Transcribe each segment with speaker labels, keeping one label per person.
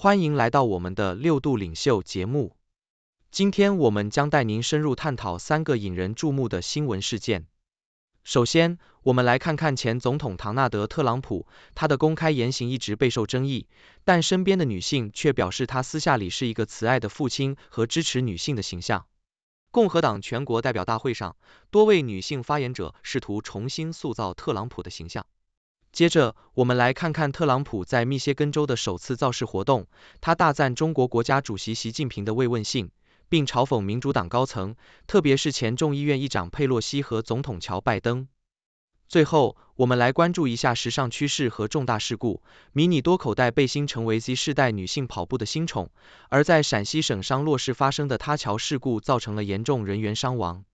Speaker 1: 欢迎来到我们的六度领袖节目。今天我们将带您深入探讨三个引人注目的新闻事件。首先，我们来看看前总统唐纳德·特朗普，他的公开言行一直备受争议，但身边的女性却表示他私下里是一个慈爱的父亲和支持女性的形象。共和党全国代表大会上，多位女性发言者试图重新塑造特朗普的形象。接着，我们来看看特朗普在密歇根州的首次造势活动。他大赞中国国家主席习近平的慰问信，并嘲讽民主党高层，特别是前众议院议长佩洛西和总统乔拜登。最后，我们来关注一下时尚趋势和重大事故。迷你多口袋背心成为 Z 世代女性跑步的新宠，而在陕西省商洛市发生的塌桥事故造成了严重人员伤亡。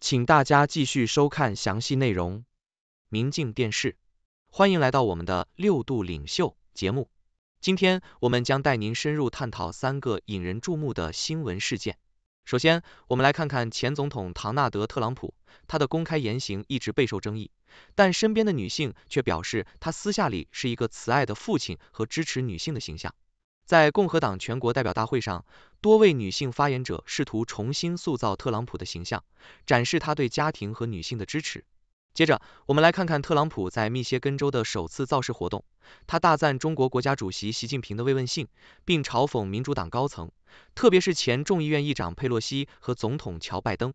Speaker 1: 请大家继续收看详细内容。明镜电视。欢迎来到我们的六度领袖节目。今天我们将带您深入探讨三个引人注目的新闻事件。首先，我们来看看前总统唐纳德·特朗普，他的公开言行一直备受争议，但身边的女性却表示他私下里是一个慈爱的父亲和支持女性的形象。在共和党全国代表大会上，多位女性发言者试图重新塑造特朗普的形象，展示他对家庭和女性的支持。接着，我们来看看特朗普在密歇根州的首次造势活动。他大赞中国国家主席习近平的慰问信，并嘲讽民主党高层，特别是前众议院议长佩洛西和总统乔拜登。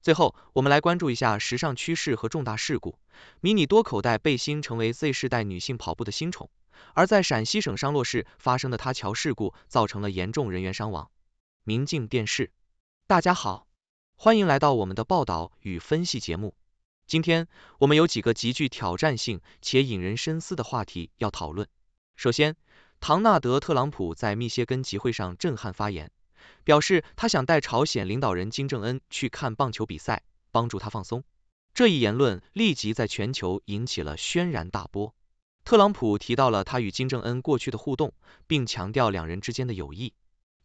Speaker 1: 最后，我们来关注一下时尚趋势和重大事故。迷你多口袋背心成为 Z 世代女性跑步的新宠。而在陕西省商洛市发生的塌桥事故，造成了严重人员伤亡。明镜电视，大家好，欢迎来到我们的报道与分析节目。今天我们有几个极具挑战性且引人深思的话题要讨论。首先，唐纳德·特朗普在密歇根集会上震撼发言，表示他想带朝鲜领导人金正恩去看棒球比赛，帮助他放松。这一言论立即在全球引起了轩然大波。特朗普提到了他与金正恩过去的互动，并强调两人之间的友谊。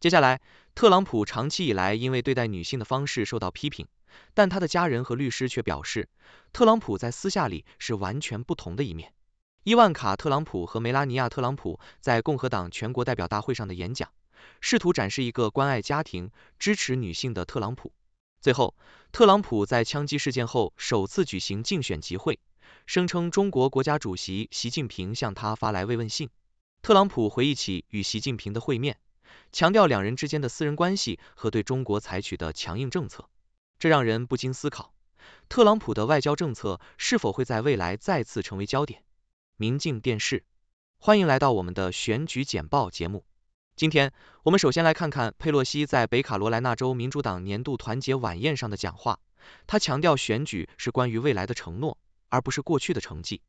Speaker 1: 接下来，特朗普长期以来因为对待女性的方式受到批评。但他的家人和律师却表示，特朗普在私下里是完全不同的一面。伊万卡·特朗普和梅拉尼亚·特朗普在共和党全国代表大会上的演讲，试图展示一个关爱家庭、支持女性的特朗普。最后，特朗普在枪击事件后首次举行竞选集会，声称中国国家主席习近平向他发来慰问信。特朗普回忆起与习近平的会面，强调两人之间的私人关系和对中国采取的强硬政策。这让人不禁思考，特朗普的外交政策是否会在未来再次成为焦点？明镜电视，欢迎来到我们的选举简报节目。今天我们首先来看看佩洛西在北卡罗来纳州民主党年度团结晚宴上的讲话。他强调，选举是关于未来的承诺，而不是过去的成绩。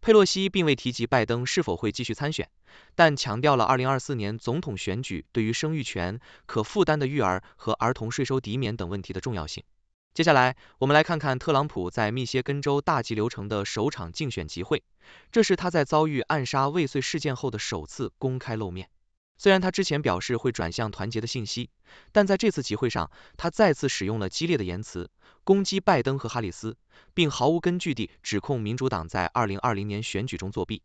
Speaker 1: 佩洛西并未提及拜登是否会继续参选，但强调了二零二四年总统选举对于生育权、可负担的育儿和儿童税收抵免等问题的重要性。接下来，我们来看看特朗普在密歇根州大集流城的首场竞选集会。这是他在遭遇暗杀未遂事件后的首次公开露面。虽然他之前表示会转向团结的信息，但在这次集会上，他再次使用了激烈的言辞，攻击拜登和哈里斯，并毫无根据地指控民主党在二零二零年选举中作弊。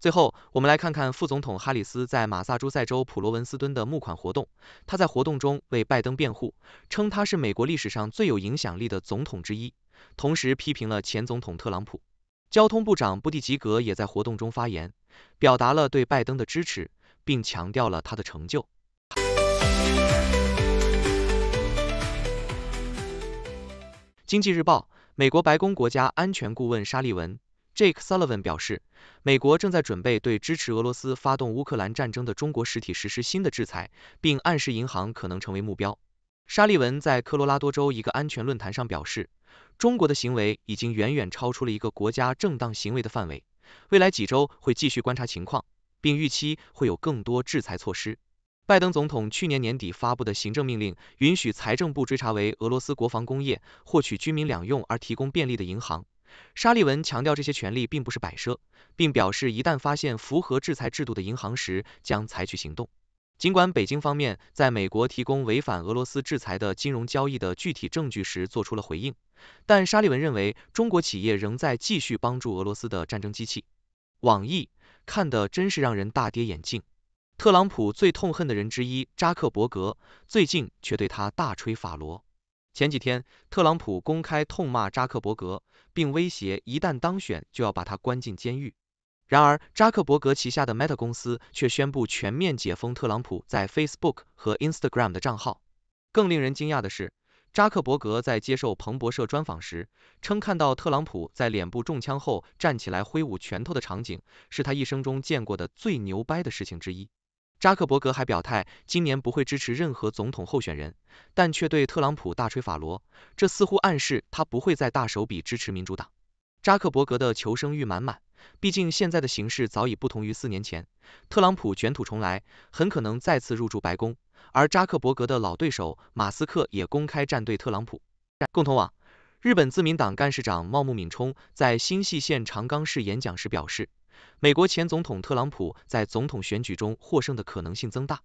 Speaker 1: 最后，我们来看看副总统哈里斯在马萨诸塞州普罗文斯顿的募款活动。他在活动中为拜登辩护，称他是美国历史上最有影响力的总统之一，同时批评了前总统特朗普。交通部长布蒂吉格也在活动中发言，表达了对拜登的支持，并强调了他的成就。经济日报，美国白宫国家安全顾问沙利文。Jake Sullivan 表示，美国正在准备对支持俄罗斯发动乌克兰战争的中国实体实施新的制裁，并暗示银行可能成为目标。沙利文在科罗拉多州一个安全论坛上表示，中国的行为已经远远超出了一个国家正当行为的范围。未来几周会继续观察情况，并预期会有更多制裁措施。拜登总统去年年底发布的行政命令，允许财政部追查为俄罗斯国防工业获取军民两用而提供便利的银行。沙利文强调，这些权利并不是摆设，并表示一旦发现符合制裁制度的银行时，将采取行动。尽管北京方面在美国提供违反俄罗斯制裁的金融交易的具体证据时做出了回应，但沙利文认为中国企业仍在继续帮助俄罗斯的战争机器。网易看的真是让人大跌眼镜。特朗普最痛恨的人之一扎克伯格，最近却对他大吹法罗。前几天，特朗普公开痛骂扎克伯格。并威胁一旦当选就要把他关进监狱。然而，扎克伯格旗下的 Meta 公司却宣布全面解封特朗普在 Facebook 和 Instagram 的账号。更令人惊讶的是，扎克伯格在接受彭博社专访时称，看到特朗普在脸部中枪后站起来挥舞拳头的场景是他一生中见过的最牛掰的事情之一。扎克伯格还表态，今年不会支持任何总统候选人，但却对特朗普大吹法罗，这似乎暗示他不会再大手笔支持民主党。扎克伯格的求生欲满满，毕竟现在的形势早已不同于四年前，特朗普卷土重来，很可能再次入驻白宫，而扎克伯格的老对手马斯克也公开站队特朗普。共同网，日本自民党干事长茂木敏充在新系县长冈市演讲时表示。美国前总统特朗普在总统选举中获胜的可能性增大。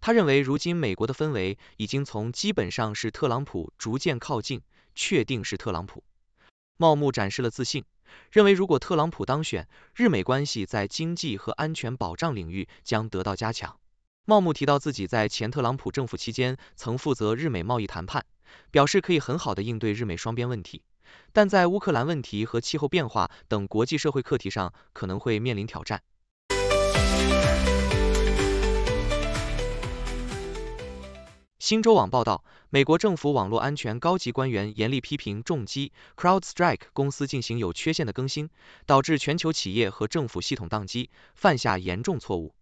Speaker 1: 他认为，如今美国的氛围已经从基本上是特朗普，逐渐靠近，确定是特朗普。茂木展示了自信，认为如果特朗普当选，日美关系在经济和安全保障领域将得到加强。茂木提到自己在前特朗普政府期间曾负责日美贸易谈判，表示可以很好地应对日美双边问题。但在乌克兰问题和气候变化等国际社会课题上，可能会面临挑战。新洲网报道，美国政府网络安全高级官员严厉批评重击 （CrowdStrike） 公司进行有缺陷的更新，导致全球企业和政府系统宕机，犯下严重错误。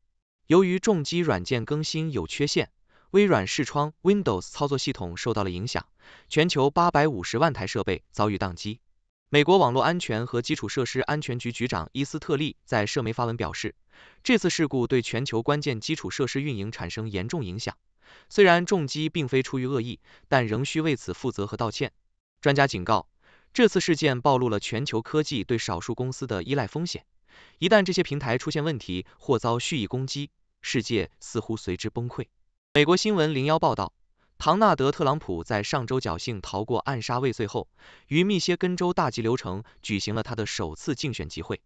Speaker 1: 由于重击软件更新有缺陷，微软视窗 （Windows） 操作系统受到了影响。全球八百五十万台设备遭遇宕机。美国网络安全和基础设施安全局局长伊斯特利在社媒发文表示，这次事故对全球关键基础设施运营产生严重影响。虽然重击并非出于恶意，但仍需为此负责和道歉。专家警告，这次事件暴露了全球科技对少数公司的依赖风险。一旦这些平台出现问题或遭蓄意攻击，世界似乎随之崩溃。美国新闻零幺报道。唐纳德·特朗普在上周侥幸逃过暗杀未遂后，于密歇根州大急流城举行了他的首次竞选集会。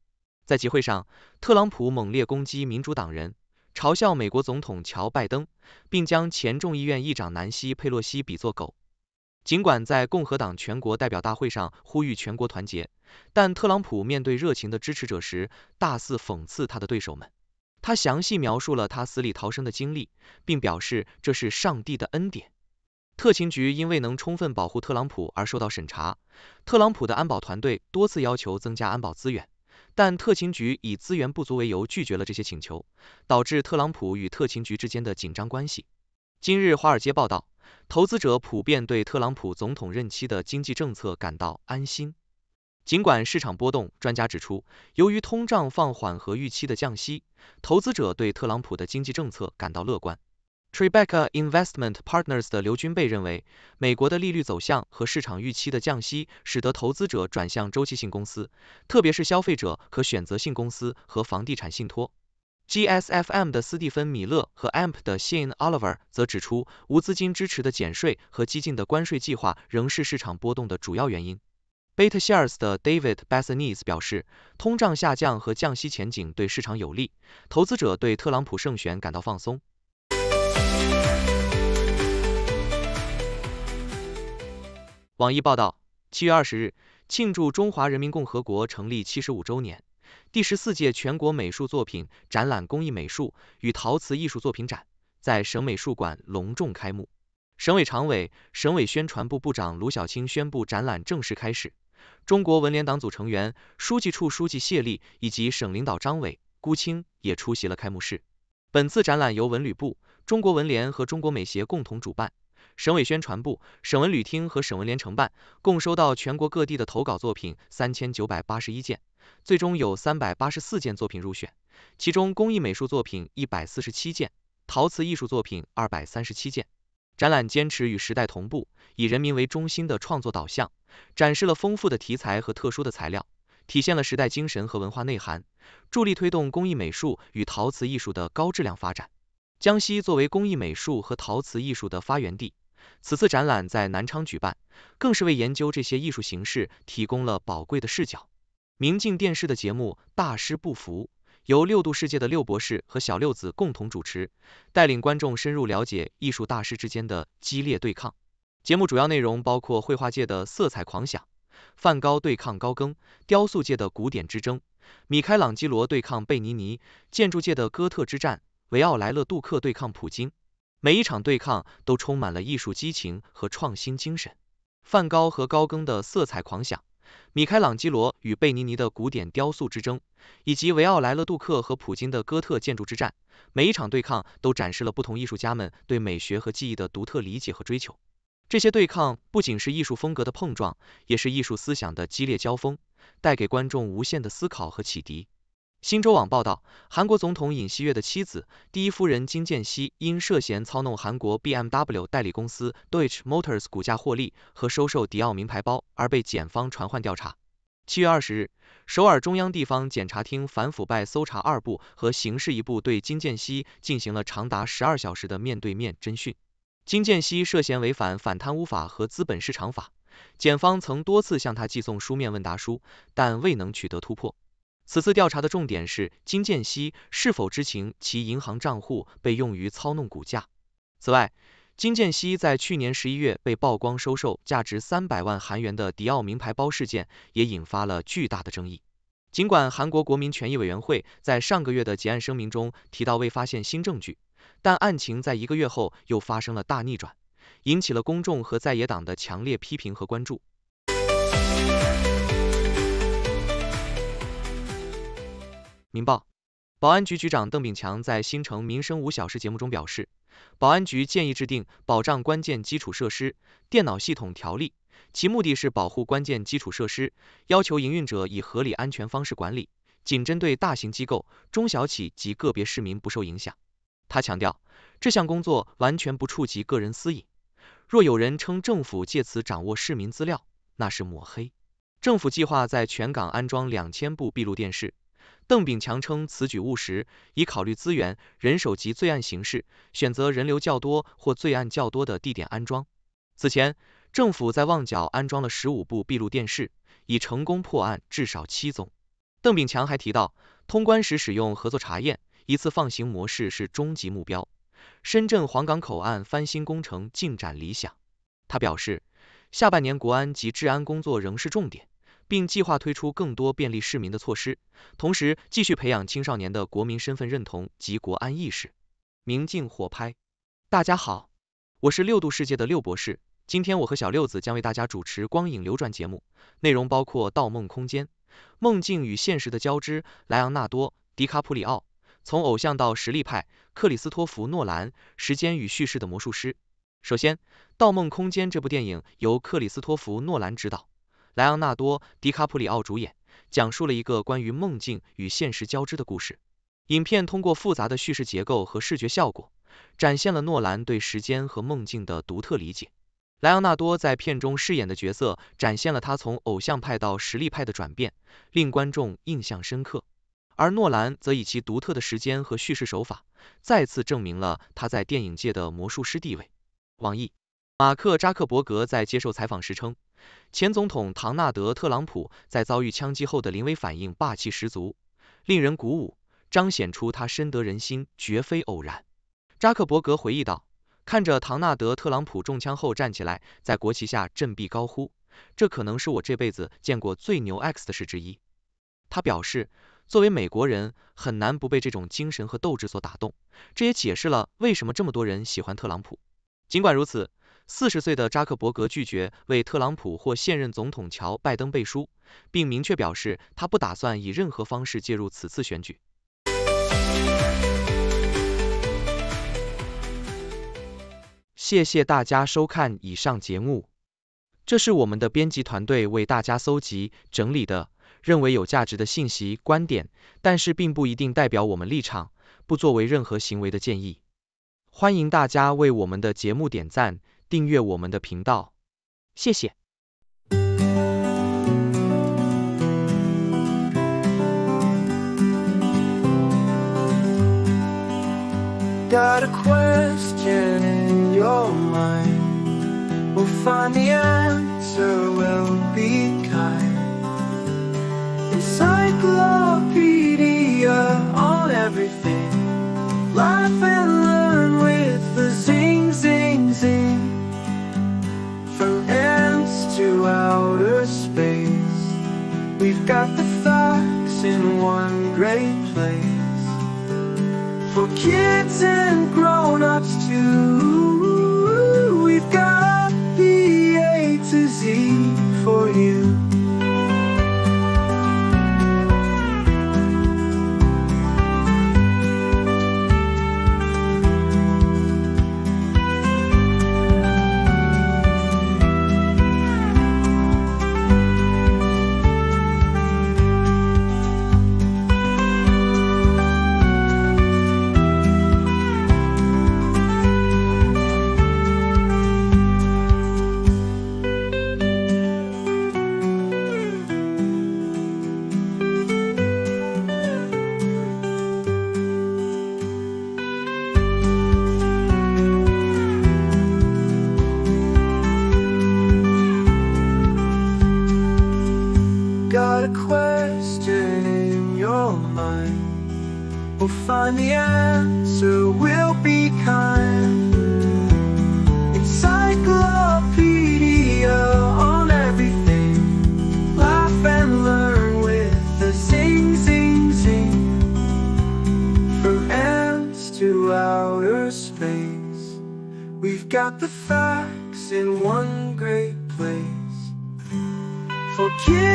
Speaker 1: 在集会上，特朗普猛烈攻击民主党人，嘲笑美国总统乔·拜登，并将前众议院议长南希·佩洛西比作狗。尽管在共和党全国代表大会上呼吁全国团结，但特朗普面对热情的支持者时，大肆讽刺他的对手们。他详细描述了他死里逃生的经历，并表示这是上帝的恩典。特勤局因未能充分保护特朗普而受到审查。特朗普的安保团队多次要求增加安保资源，但特勤局以资源不足为由拒绝了这些请求，导致特朗普与特勤局之间的紧张关系。今日，华尔街报道，投资者普遍对特朗普总统任期的经济政策感到安心。尽管市场波动，专家指出，由于通胀放缓和预期的降息，投资者对特朗普的经济政策感到乐观。t r e b e c a Investment Partners 的刘军贝认为，美国的利率走向和市场预期的降息，使得投资者转向周期性公司，特别是消费者可选择性公司和房地产信托。GSFM 的斯蒂芬米勒和 AMP 的 Sean Oliver 则指出，无资金支持的减税和激进的关税计划仍是市场波动的主要原因。BetaShares 的 David Bassines 表示，通胀下降和降息前景对市场有利，投资者对特朗普胜选感到放松。网易报道，七月二十日，庆祝中华人民共和国成立七十五周年，第十四届全国美术作品展览工艺美术与陶瓷艺术作品展在省美术馆隆重开幕。省委常委、省委宣传部部长卢晓青宣布展览正式开始。中国文联党组成员、书记处书记谢利以及省领导张伟、辜清也出席了开幕式。本次展览由文旅部、中国文联和中国美协共同主办。省委宣传部、省文旅厅和省文联承办，共收到全国各地的投稿作品三千九百八十一件，最终有三百八十四件作品入选，其中工艺美术作品一百四十七件，陶瓷艺术作品二百三十七件。展览坚持与时代同步、以人民为中心的创作导向，展示了丰富的题材和特殊的材料，体现了时代精神和文化内涵，助力推动工艺美术与陶瓷艺术的高质量发展。江西作为工艺美术和陶瓷艺术的发源地，此次展览在南昌举办，更是为研究这些艺术形式提供了宝贵的视角。明镜电视的节目《大师不服》，由六度世界的六博士和小六子共同主持，带领观众深入了解艺术大师之间的激烈对抗。节目主要内容包括绘画界的色彩狂想（梵高对抗高更）、雕塑界的古典之争（米开朗基罗对抗贝尼尼）、建筑界的哥特之战（维奥莱勒杜克对抗普京）。每一场对抗都充满了艺术激情和创新精神。梵高和高更的色彩狂想，米开朗基罗与贝尼尼的古典雕塑之争，以及维奥莱勒杜克和普金的哥特建筑之战，每一场对抗都展示了不同艺术家们对美学和技艺的独特理解和追求。这些对抗不仅是艺术风格的碰撞，也是艺术思想的激烈交锋，带给观众无限的思考和启迪。新洲网报道，韩国总统尹锡悦的妻子、第一夫人金建熙因涉嫌操弄韩国 BMW 代理公司 Dutch Motors 股价获利和收受迪奥名牌包，而被检方传唤调查。七月二十日，首尔中央地方检察厅反腐败搜查二部和刑事一部对金建熙进行了长达十二小时的面对面侦讯。金建熙涉嫌违反反贪污法和资本市场法，检方曾多次向他寄送书面问答书，但未能取得突破。此次调查的重点是金建熙是否知情其银行账户被用于操弄股价。此外，金建熙在去年十一月被曝光收受价值三百万韩元的迪奥名牌包事件，也引发了巨大的争议。尽管韩国国民权益委员会在上个月的结案声明中提到未发现新证据，但案情在一个月后又发生了大逆转，引起了公众和在野党的强烈批评和关注。明报，保安局局长邓炳强在新城民生五小时节目中表示，保安局建议制定保障关键基础设施电脑系统条例，其目的是保护关键基础设施，要求营运者以合理安全方式管理，仅针对大型机构、中小企业及个别市民不受影响。他强调，这项工作完全不触及个人私隐，若有人称政府借此掌握市民资料，那是抹黑。政府计划在全港安装两千部闭路电视。邓炳强称此举务实，已考虑资源、人手及罪案形势，选择人流较多或罪案较多的地点安装。此前，政府在旺角安装了十五部闭路电视，已成功破案至少七宗。邓炳强还提到，通关时使用合作查验、一次放行模式是终极目标。深圳皇岗口岸翻新工程进展理想，他表示，下半年国安及治安工作仍是重点。并计划推出更多便利市民的措施，同时继续培养青少年的国民身份认同及国安意识。明镜火拍，大家好，我是六度世界的六博士，今天我和小六子将为大家主持《光影流转》节目，内容包括《盗梦空间》梦境与现实的交织，莱昂纳多·迪卡普里奥从偶像到实力派，克里斯托弗·诺兰时间与叙事的魔术师。首先，《盗梦空间》这部电影由克里斯托弗·诺兰执导。莱昂纳多·迪卡普里奥主演，讲述了一个关于梦境与现实交织的故事。影片通过复杂的叙事结构和视觉效果，展现了诺兰对时间和梦境的独特理解。莱昂纳多在片中饰演的角色，展现了他从偶像派到实力派的转变，令观众印象深刻。而诺兰则以其独特的时间和叙事手法，再次证明了他在电影界的魔术师地位。网易，马克·扎克伯格在接受采访时称。前总统唐纳德·特朗普在遭遇枪击后的临危反应霸气十足，令人鼓舞，彰显出他深得人心，绝非偶然。扎克伯格回忆道：“看着唐纳德·特朗普中枪后站起来，在国旗下振臂高呼，这可能是我这辈子见过最牛 X 的事之一。”他表示，作为美国人，很难不被这种精神和斗志所打动，这也解释了为什么这么多人喜欢特朗普。尽管如此，四十岁的扎克伯格拒绝为特朗普或现任总统乔拜登背书，并明确表示他不打算以任何方式介入此次选举。谢谢大家收看以上节目，这是我们的编辑团队为大家搜集整理的，认为有价值的信息观点，但是并不一定代表我们立场，不作为任何行为的建议。欢迎大家为我们的节目点赞。订阅我们的频道，谢谢。Got a question in your mind. We'll find the answer, we'll be kind. Encyclopedia on everything. Life and got the facts in one great place For kids and grown-ups too time the answer will be kind. Encyclopedia on everything. Laugh and learn with the zing, zing, zing. From ants to outer space, we've got the facts in one great place. Forgive.